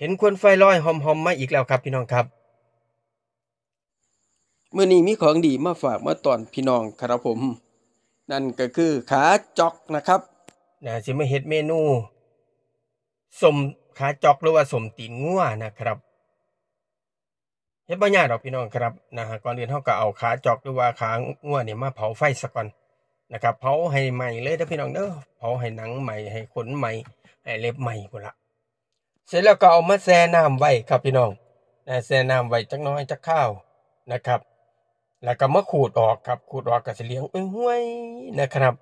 เห็นควนไฟลอย หอมๆมมาอีกแล้วครับ พี่น้องครับ เมื่อนี้มีของดีมาฝากเมื่อตอนพี่น้องครับผม นั่นก็คือขาจอกนะครับนะจะมาเห็ดเมนูสมขาจอกหรือว่าสมตีนงัวนะครับเห็ดบ่ยากดอกพี่น้องครับนะฮะก่อนอื่นเ่าก็เอาขาจอกหรือว่าขางัวเนี่ยมาเผาไฟสะก่อนนะครับ เผาให้ใหม่เลยถ้าพี่น้องเด้อเผาให้หนังใหม่ให้ขนใหม่ให้เล็บใหม่หมดละเสร็จแล้วก็เอามาแซ่น้ำไว้ครับพี่น้อง แซ่น้ำไว้จักน้อยจักข้าวนะครับ แล้วก็มาขูดออกครับขูดออกกับเสลียงเอ้ยห้วยนะครับ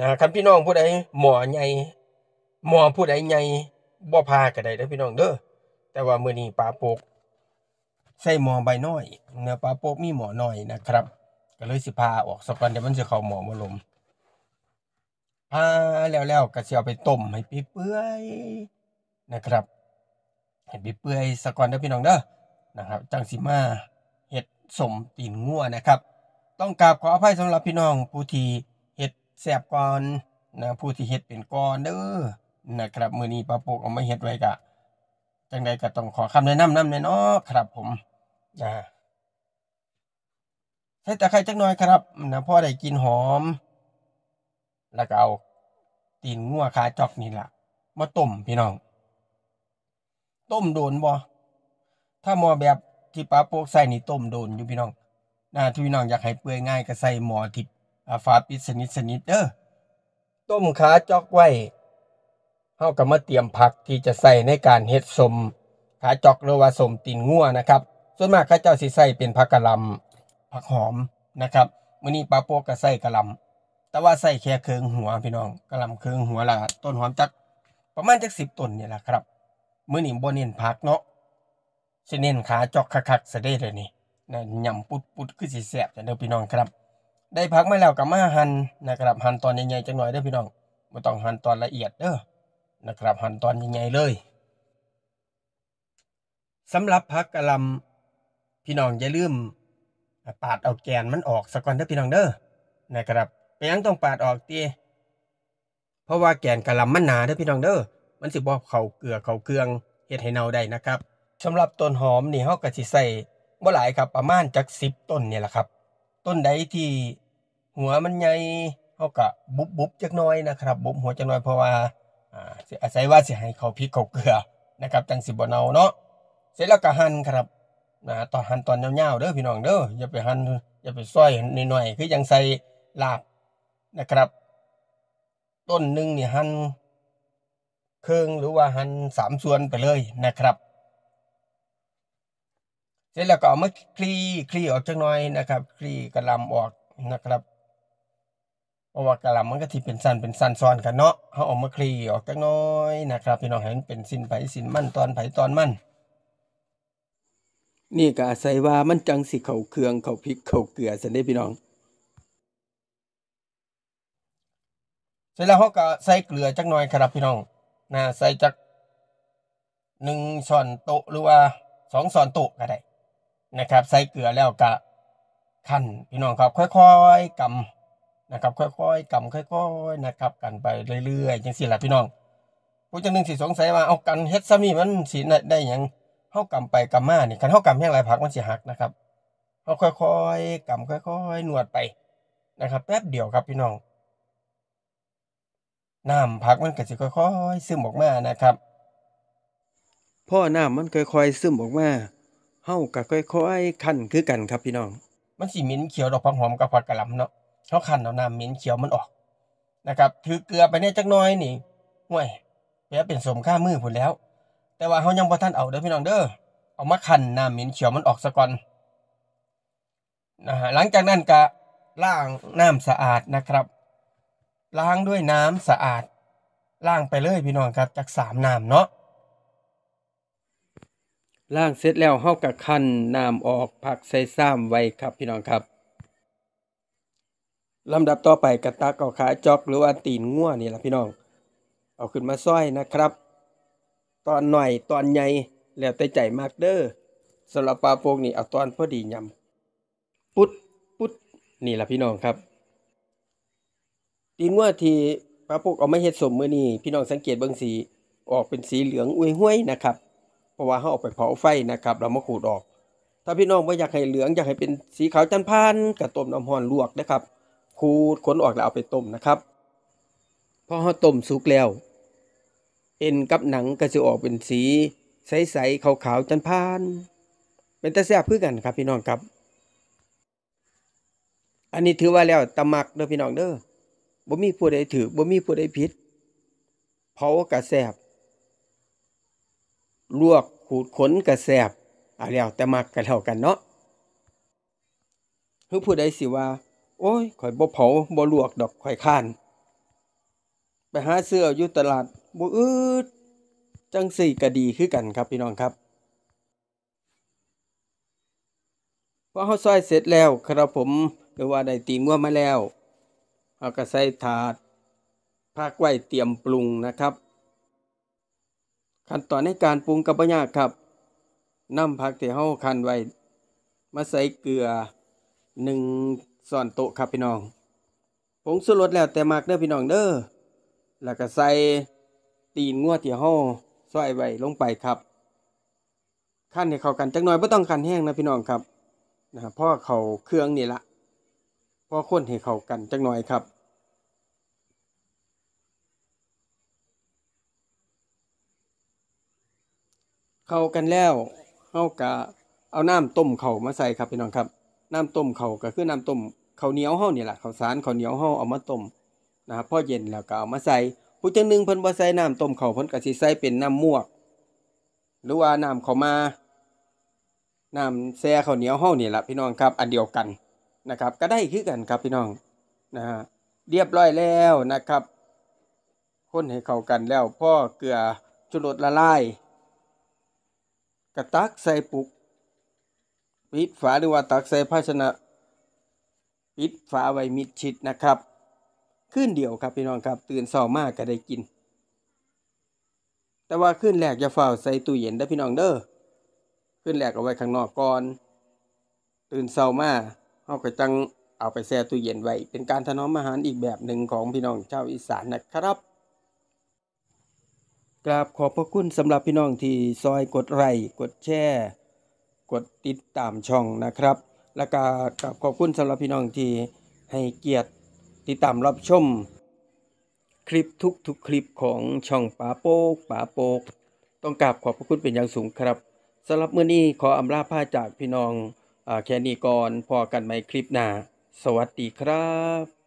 นะครับพี่น้องผู้ใดหมอใหญ่หมอผู้ใดใหญ่บ่พาก็ได้เด้อพี่น้องเด้อแต่ว่ามื้อนี้ปลาโปก ใส่หมอใบน้อยเนอปลาโปกมีหมอน้อยนะครับ ก็เลยสิพาออกสักวันเดี๋ยวมันจะเข้าหมอมาลมพาแล้วๆก็สิเอาไปต้มให้เปื่อยนะครับเห็ดบีเปื่อยสะกอนเด้อพี่น้องเด้อนะครับจังสิมาเห็ดสมตีนงัวนะครับ ต้องกราบขออภัยสำหรับพี่น้อง ผู้ที่เห็ดแสบก่อนนะผู้ที่เห็ดเป็นก่อนเด้อนะครับ มือนี้ปลาปกเอามาเห็ดไว้กะจังใดก็ต้องขอคำแนะนำนำแน่นอครับ ผมนะใช้แต่ไครจักน้อยครับนะพ่อได้กินหอม แล้วก็เอาตีนงัวขาจอกนี่แหละมาต้มพี่น้องต้มโดนบ่ถ้าหมอแบบที่ปลาโปกใส่นี่ต้มโดนอยู่พี่น้องนะทุกพี่น้องอยากให้เปื่อยง่ายก็ใส่หมอที่ฝาปิดสนิทสนิทเด้อต้มขาจอกไว้เฮากับมาเตรียมผักที่จะใส่ในการเฮ็ดสมขาจอกหรือว่าสมตีนงัวนะครับ ส่วนมากข้าเจ้าสิใส่เป็นผักกะหล่ำผักหอมนะครับมื้อนี้ปลาโปกก็ใส่กะหล่ำแต่ว่าใส่แค่เครืองหัวพี่น้องกะหล่ำเครืองหัวละ ต้นหอมจักประมาณจักสิบต้นนี่แหละครับเมื่อนี่บ่เนียนพักเนาะสิเน้นขา จอกคักๆซะเดเลยนี่นะย่ำปุดปุดคือสีแสบจต่เด้อพี่น้องครับ ได้พักมาแล้วก็มาหันนะครับหันตอนใหญ่ๆจังหน่อยเด้อพี่น้องม่ต้องหันตอนละเอียดเด้อ นะครับ หันตอนใหญ่ๆเลยสำหรับพักกะลำพี่น้องอย่าลืมปาดเอาแกนมันออกสักก่อนเด้อพี่น้องเด้อ นะครับไปยังต้องปาดออกตีเพราะว่าแกนกะลำมันหนาเด้อพี่น้องเด้อมันสิบ่เขาเกลือเขาเครื่องเฮ็ดให้เนาได้นะครับสำหรับต้นหอมนี่เฮาก็สิใส่บ่หลายครับประมาณจัก 10ต้นนี่แหละครับ ต้นใดที่หัวมันใหญ่เฮาก็บุบบุบจักน้อยนะครับบุบหัวจักน้อยเพราะว่าอ่าอาศัยว่าสิให้เขาพริกเขาเกลือนะครับจังสิบ่เนาเนาะเสร็จแล้วก็หั่นครับนะตอนหั่นตอนยาวๆเด้อพี่น้องเด้ออย่าไปหั่นอย่าไปซอยหน่อยๆคือยังใส่ลาบนะครับ ต้นหนึ่งนี่หั่นเครื่องหรือว่าหั่นสามส่วนไปเลยนะครับ เสร็จแล้วก็เอามาคลี่คลี่ออกจังน่อยนะครับคลี่กระลำออกนะครับเพราะว่ากระลำมันก็ที่เป็นสั้นเป็นสั้นซ้อนกันเนาะเขาออกมาคลี่ออกจังน่อยนะครับ พี่น้องเห็นเป็นสินไผ่สินมั่นตอนไผ่ตอนมั่นนี่ก็อาศัยว่ามันจังสิเขาเครื่องเขาพริกเขาเกลือสันได้พี่น้องเสร็จแล้วเขาก็ใส่เกลือจักหน่อยครับพี่น้องนะใส่จากหนึ่งช้อนโต๊ะหรือว่าสองช้อนโต๊ะก็ได้นะครับใส่เกลือแล้วก็ขั้นพี่น้องครับค่อย ๆกำนะครับ ค่อยๆกำค่อยๆนะครับกันไปเรื่อย ๆ จังสี่ละพี่น้องผู้จังหนึ่งสีสงสัยว่าเอากันเฮ็ดซามีมันสีได้ยังเข้ากำไปกำมาเนี่ยกันเข้ากำแห้งไรผักมันสีหักนะครับเ็าค่อยๆกำค่อยๆนวดไปนะครับแป๊บ เดียวครับพี่น้องน้ำผักมันก็จะค่อย ๆ ซึมออกมานะครับพ่อน้ำมันค่อยๆ ซึมออกมาเฮาก็ค่อยๆคั่นคือกันครับพี่น้อง มันสิเหม็นเขียวดอกผักหอมกับผักกะหล่ำเนาะเขาคั่นเอาน้ำเหม็นเขียวมันออก นะครับ ถือเกลือไปเนี่ยจักน้อย นี่ห่วยแปลเป็นสมค่ามือผลแล้ว แต่ว่าเฮายังบ่ทันเอาเด้อพี่น้องเด้อเอามาคั่นน้ำเหม็นเขียวมันออกซะก่อนนะฮะหลังจากนั้นก็ล้างน้ำสะอาดนะครับล้างด้วยน้ำสะอาดล้างไปเลยพี่น้องครับจากสามน้ำเนาะล้างเสร็จแล้วเฮากับคั้นน้ำออกผักใส่ซ้ำไว้ครับพี่น้องครับลำดับต่อไปกระตักเอาขาจอก หรือว่าตีนง่วนี่แหละพี่น้อง เอาขึ้นมาซ้อยนะครับ ตอนหน่อยตอนใหญ่ แล้วแต่ใจมากเด้อสำหรับปลาโปกนี่เอาตอนพอดียำปุ๊ดปุ๊ดนี่แหละพี่น้องครับดีนวัวที่ปลาพวกเอาไม่เห็ดสมมือนี่พี่น้องสังเกตเบางสีออกเป็นสีเหลืองอุ้ยห้วยนะครับ เพราะว่าเขาออกไปเผาไฟนะครับเรามาขูดออก ถ้าพี่น้องว่าอยากให้เหลืองอยากให้เป็นสีขาวจันพานกระต้มน้ำห้อนลวกนะครับขูดขนออกแล้วเอาไปต้มนะครับพอเขาต้มสุกแล้ว เอ็นกับหนังก็จะออกเป็นสีใส ๆขาว ๆจันพาน เป็นตะแซ่บเพื่อกันครับพี่น้องครับ อันนี้ถือว่าแล้วตะมักเด้อพี่น้องเด้อบ่มีผู้ใดถือบ่มีผู้ใดผิดเผากระแสบลวกขูดขนกระแสบอะแล้วแต่มักกันเท่ากันเนาะคือผู้ใดสิว่า โอ้ยข่อยบ่เผาบ่ลวกดอกข่อยค้านไปหาเสื้ออยู่ตลาดบ่อืดจังสี่ก็ดีคือกันครับ พี่น้องครับพอเฮาซอยเสร็จแล้ว ครับผมหรือว่าได้ตีงัวมาแล้วเอากระใส่ถาดพัก ไว้ เตรียมปรุงนะครับ ขั้นตอนในการ ปรุง กับพ่ยาครับนำผักที่เฮาคั่นไว้ มาใส่เกลือหนึ่งส่วนโต๊ะครับพี่น้องผงสุรสแล้วแต่มากเด้อพี่น้องเด้อแล้วก็ใส่ตีนงัวที่เฮาซอยไว้ ลงไปครับคั่นให้เข้ากันจักหน่อยบ่ต้องคั่นแห้งนะพี่น้องครับนะพ่อเขาเครื่องนี่ละพ่อคนให้เข้ากันจักหน่อยครับเข้ากันแล้วเฮากะเอาน้ำต้มเข่ามาใส่ครับพี่น้องครับน้ำต้มเข่าก็คือน้ำต้มข้าวเหนียวเฮานี่แหละข้าวสารข้าวเหนียวเฮาเอามาต้มนะครับพอเย็นแล้วก็เอามาใส่ผู้จังหนึ่งเพิ่นบ่ใส่น้ำต้มเข่าเพิ่นก็สิใส่เป็นน้ำมวก หรือว่าน้ำข้าวมาน้ำแซ่ข้าวเหนียวเฮานี่แหละพี่น้องครับอันเดียวกันนะครับก็ได้คือกันครับพี่น้องนะฮะเรียบร้อยแล้วนะครับ คนให้เข้ากันแล้วพ่อเกลือชุรสละลายกระตักใส่ปุกปิดฝาหรือว่าตักใส่ภาชนะ ปิดฝาไว้มิดชิดนะครับ ขึ้นเดียวครับพี่น้องครับ ตื่นเร้ามากก็ได้กิน แต่ว่าขึ้นแหลกจะเฝ้าใส่ตู้เย็นได้พี่น้องเด้อขึ้นแหลกเอาไว้ข้างนอกก่อนตื่นเศร้ามาเอาก็จังเอาไปแช่ตู้เย็นไว้เป็นการถนอมอาหารอีกแบบหนึ่งของพี่น้องชาวอีสานนะครับกราบขอบพระคุณสำหรับพี่น้องที่ซอยกดไลค์กดแชร์กดติดตามช่องนะครับ และก็กราบขอบคุณสำหรับพี่น้องที่ให้เกียรติติดตามรับชม คลิปทุกทุกคลิปของช่องป๋าโป๊กป๋าโป๊กต้องกราบขอบพระคุณเป็นอย่างสูงครับสำหรับเมื่อนี้ ขออำลาผ้าจากพี่น้องอแค่นี้ก่อนพอกันไหมคลิปหน้าสวัสดีครับ